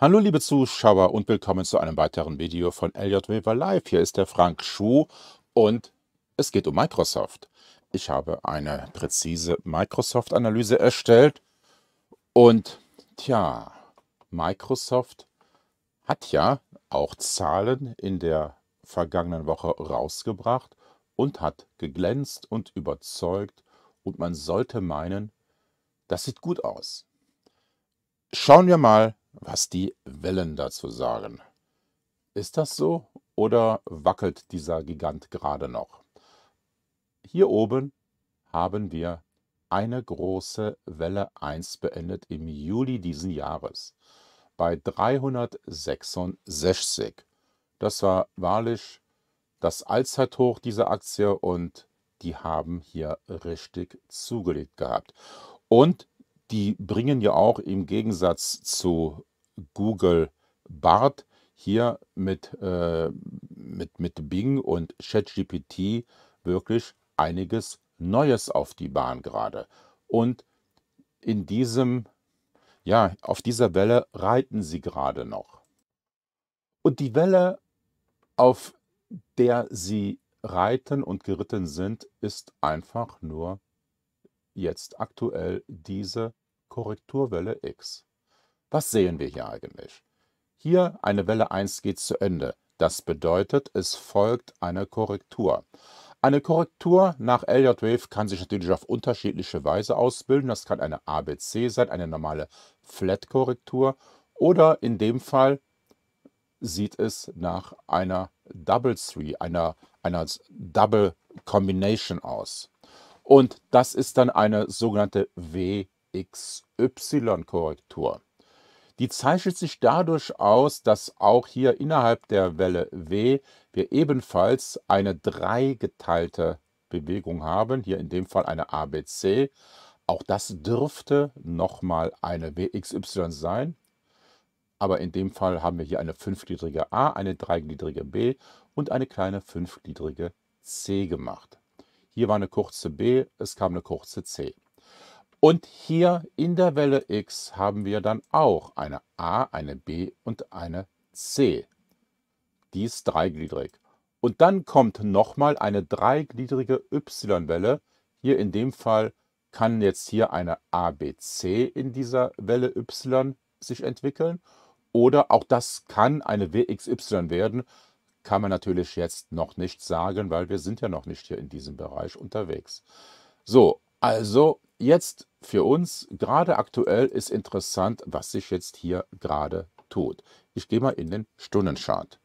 Hallo liebe Zuschauer und willkommen zu einem weiteren Video von LJ Weber Live. Hier ist der Frank Schuh und es geht um Microsoft. Ich habe eine präzise Microsoft-Analyse erstellt und tja, Microsoft hat ja auch Zahlen in der vergangenen Woche rausgebracht und hat geglänzt und überzeugt und man sollte meinen, das sieht gut aus. Schauen wir mal, was die Wellen dazu sagen. Ist das so oder wackelt dieser Gigant gerade noch? Hier oben haben wir eine große Welle 1 beendet im Juli diesen Jahres bei 366. Das war wahrlich das Allzeithoch dieser Aktie und die haben hier richtig zugelegt gehabt. Und die bringen ja auch im Gegensatz zu Google Bart hier mit, äh, mit, mit Bing und ChatGPT wirklich einiges Neues auf die Bahn gerade. Und in diesem, ja, auf dieser Welle reiten sie gerade noch. Und die Welle, auf der sie reiten und geritten sind, ist einfach nur jetzt aktuell diese Korrekturwelle x. Was sehen wir hier eigentlich? Hier eine Welle 1 geht zu Ende. Das bedeutet, es folgt eine Korrektur. Eine Korrektur nach Elliott Wave kann sich natürlich auf unterschiedliche Weise ausbilden. Das kann eine ABC sein, eine normale Flat-Korrektur oder in dem Fall sieht es nach einer Double Three, einer, einer Double Combination aus. Und das ist dann eine sogenannte W korrektur XY-Korrektur. Die zeichnet sich dadurch aus, dass auch hier innerhalb der Welle W wir ebenfalls eine dreigeteilte Bewegung haben, hier in dem Fall eine ABC. Auch das dürfte nochmal eine WXY sein, aber in dem Fall haben wir hier eine fünfgliedrige A, eine dreigliedrige B und eine kleine fünfgliedrige C gemacht. Hier war eine kurze B, es kam eine kurze C. Und hier in der Welle x haben wir dann auch eine a, eine b und eine c. Die ist dreigliedrig. Und dann kommt nochmal eine dreigliedrige y-Welle. Hier in dem Fall kann jetzt hier eine ABC in dieser Welle y sich entwickeln. Oder auch das kann eine WXY werden. Kann man natürlich jetzt noch nicht sagen, weil wir sind ja noch nicht hier in diesem Bereich unterwegs. So, also jetzt für uns gerade aktuell ist interessant, was sich jetzt hier gerade tut. Ich gehe mal in den Stundenchart.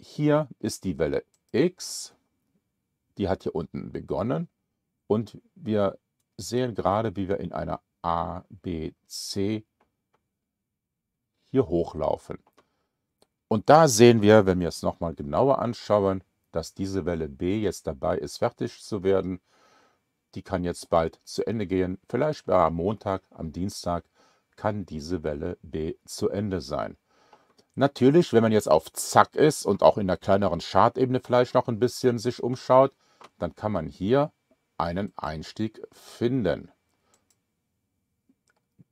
Hier ist die Welle X. Die hat hier unten begonnen. Und wir sehen gerade, wie wir in einer A, B, C hier hochlaufen. Und da sehen wir, wenn wir es nochmal genauer anschauen, dass diese Welle B jetzt dabei ist, fertig zu werden die kann jetzt bald zu Ende gehen. Vielleicht am Montag, am Dienstag kann diese Welle B zu Ende sein. Natürlich, wenn man jetzt auf Zack ist und auch in der kleineren Chartebene vielleicht noch ein bisschen sich umschaut, dann kann man hier einen Einstieg finden.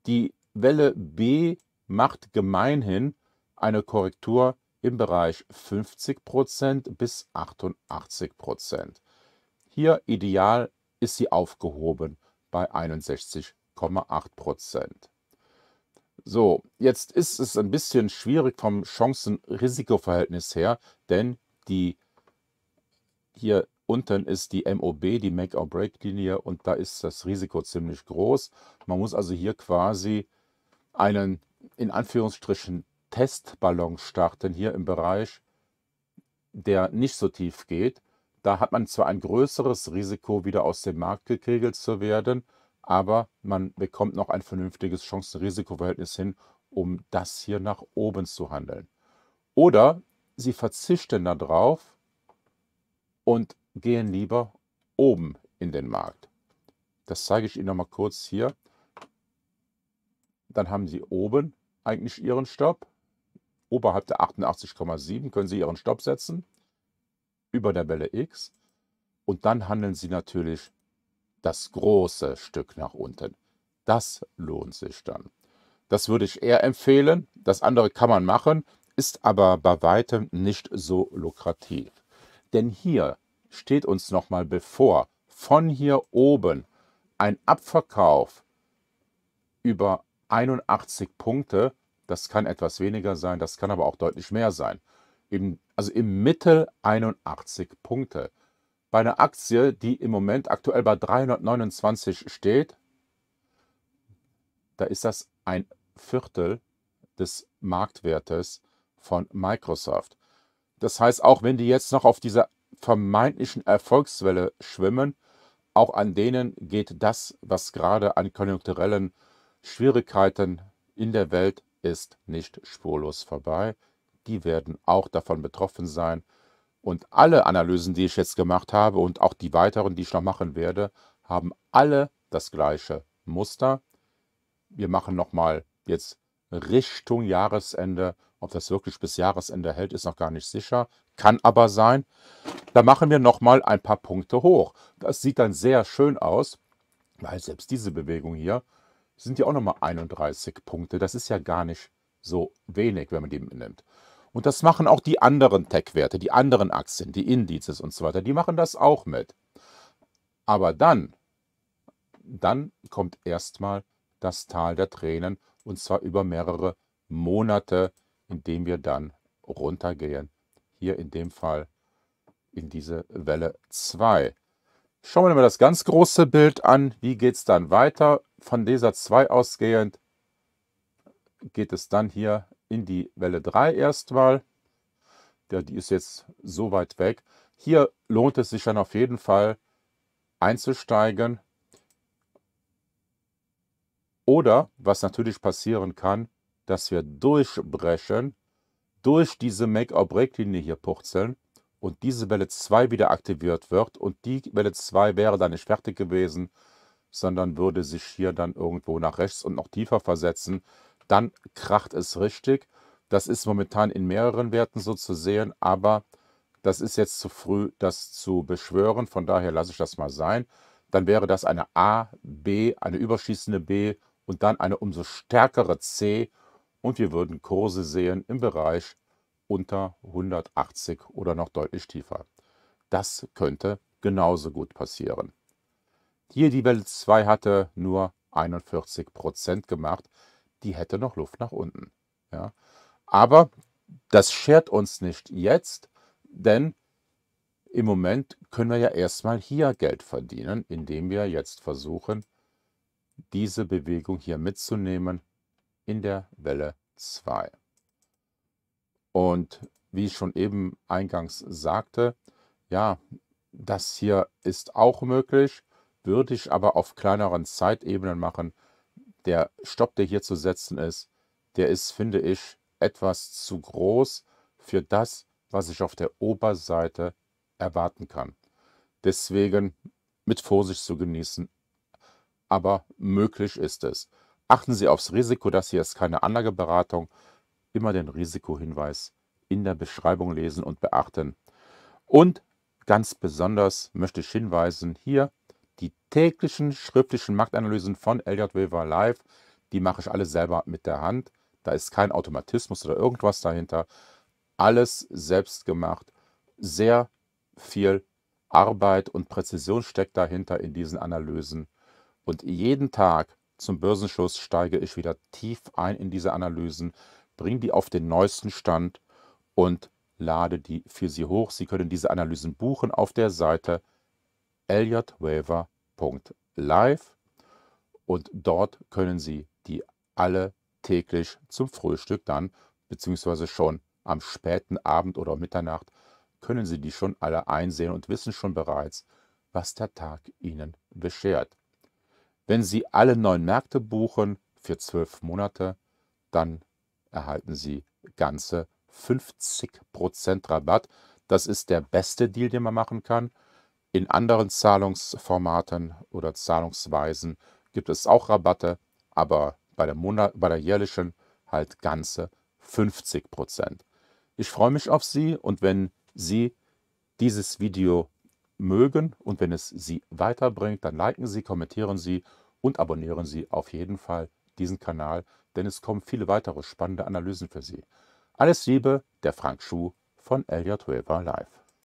Die Welle B macht gemeinhin eine Korrektur im Bereich 50% bis 88%. Hier ideal ist sie aufgehoben bei 61,8 Prozent. So, jetzt ist es ein bisschen schwierig vom Chancen-Risikoverhältnis her, denn die hier unten ist die MOB, die Make-or-Break-Linie und da ist das Risiko ziemlich groß. Man muss also hier quasi einen in Anführungsstrichen Testballon starten, hier im Bereich, der nicht so tief geht da hat man zwar ein größeres Risiko, wieder aus dem Markt gekegelt zu werden, aber man bekommt noch ein vernünftiges Chancen-Risiko-Verhältnis hin, um das hier nach oben zu handeln. Oder sie verzichten darauf und gehen lieber oben in den Markt. Das zeige ich Ihnen nochmal kurz hier. Dann haben Sie oben eigentlich Ihren Stopp. Oberhalb der 88,7 können Sie Ihren Stopp setzen über der Welle X und dann handeln Sie natürlich das große Stück nach unten. Das lohnt sich dann. Das würde ich eher empfehlen. Das andere kann man machen, ist aber bei weitem nicht so lukrativ. Denn hier steht uns nochmal bevor, von hier oben ein Abverkauf über 81 Punkte. Das kann etwas weniger sein, das kann aber auch deutlich mehr sein im, also im Mittel 81 Punkte. Bei einer Aktie, die im Moment aktuell bei 329 steht, da ist das ein Viertel des Marktwertes von Microsoft. Das heißt, auch wenn die jetzt noch auf dieser vermeintlichen Erfolgswelle schwimmen, auch an denen geht das, was gerade an konjunkturellen Schwierigkeiten in der Welt ist, nicht spurlos vorbei die werden auch davon betroffen sein. Und alle Analysen, die ich jetzt gemacht habe und auch die weiteren, die ich noch machen werde, haben alle das gleiche Muster. Wir machen nochmal jetzt Richtung Jahresende. Ob das wirklich bis Jahresende hält, ist noch gar nicht sicher. Kann aber sein. Da machen wir nochmal ein paar Punkte hoch. Das sieht dann sehr schön aus, weil selbst diese Bewegung hier sind ja auch nochmal 31 Punkte. Das ist ja gar nicht so wenig, wenn man die nimmt. Und das machen auch die anderen Tech-Werte, die anderen Aktien, die Indizes und so weiter. Die machen das auch mit. Aber dann, dann kommt erstmal das Tal der Tränen und zwar über mehrere Monate, indem wir dann runtergehen. Hier in dem Fall in diese Welle 2. Schauen wir mal das ganz große Bild an. Wie geht es dann weiter? Von dieser 2 ausgehend geht es dann hier in die Welle 3 erstmal. Ja, die ist jetzt so weit weg. Hier lohnt es sich dann auf jeden Fall einzusteigen. Oder, was natürlich passieren kann, dass wir durchbrechen, durch diese Make-or-Break-Linie hier purzeln und diese Welle 2 wieder aktiviert wird. Und die Welle 2 wäre dann nicht fertig gewesen, sondern würde sich hier dann irgendwo nach rechts und noch tiefer versetzen dann kracht es richtig. Das ist momentan in mehreren Werten so zu sehen, aber das ist jetzt zu früh, das zu beschwören. Von daher lasse ich das mal sein. Dann wäre das eine A, B, eine überschießende B und dann eine umso stärkere C. Und wir würden Kurse sehen im Bereich unter 180 oder noch deutlich tiefer. Das könnte genauso gut passieren. Hier die Welle 2 hatte nur 41% Prozent gemacht die hätte noch Luft nach unten. Ja? Aber das schert uns nicht jetzt, denn im Moment können wir ja erstmal hier Geld verdienen, indem wir jetzt versuchen, diese Bewegung hier mitzunehmen in der Welle 2. Und wie ich schon eben eingangs sagte, ja, das hier ist auch möglich, würde ich aber auf kleineren Zeitebenen machen, der Stopp, der hier zu setzen ist, der ist, finde ich, etwas zu groß für das, was ich auf der Oberseite erwarten kann. Deswegen mit Vorsicht zu genießen, aber möglich ist es. Achten Sie aufs Risiko, das hier ist keine Anlageberatung. Immer den Risikohinweis in der Beschreibung lesen und beachten. Und ganz besonders möchte ich hinweisen, hier die täglichen schriftlichen Marktanalysen von LJW war live, die mache ich alle selber mit der Hand. Da ist kein Automatismus oder irgendwas dahinter. Alles selbst gemacht. Sehr viel Arbeit und Präzision steckt dahinter in diesen Analysen. Und jeden Tag zum Börsenschluss steige ich wieder tief ein in diese Analysen, bringe die auf den neuesten Stand und lade die für Sie hoch. Sie können diese Analysen buchen auf der Seite elliotwaver.live und dort können Sie die alle täglich zum Frühstück dann, beziehungsweise schon am späten Abend oder Mitternacht, können Sie die schon alle einsehen und wissen schon bereits, was der Tag Ihnen beschert. Wenn Sie alle neuen Märkte buchen für zwölf Monate, dann erhalten Sie ganze 50% Rabatt. Das ist der beste Deal, den man machen kann. In anderen Zahlungsformaten oder Zahlungsweisen gibt es auch Rabatte, aber bei der, Monat bei der jährlichen halt ganze 50 Prozent. Ich freue mich auf Sie und wenn Sie dieses Video mögen und wenn es Sie weiterbringt, dann liken Sie, kommentieren Sie und abonnieren Sie auf jeden Fall diesen Kanal, denn es kommen viele weitere spannende Analysen für Sie. Alles Liebe, der Frank Schuh von LJ River Live.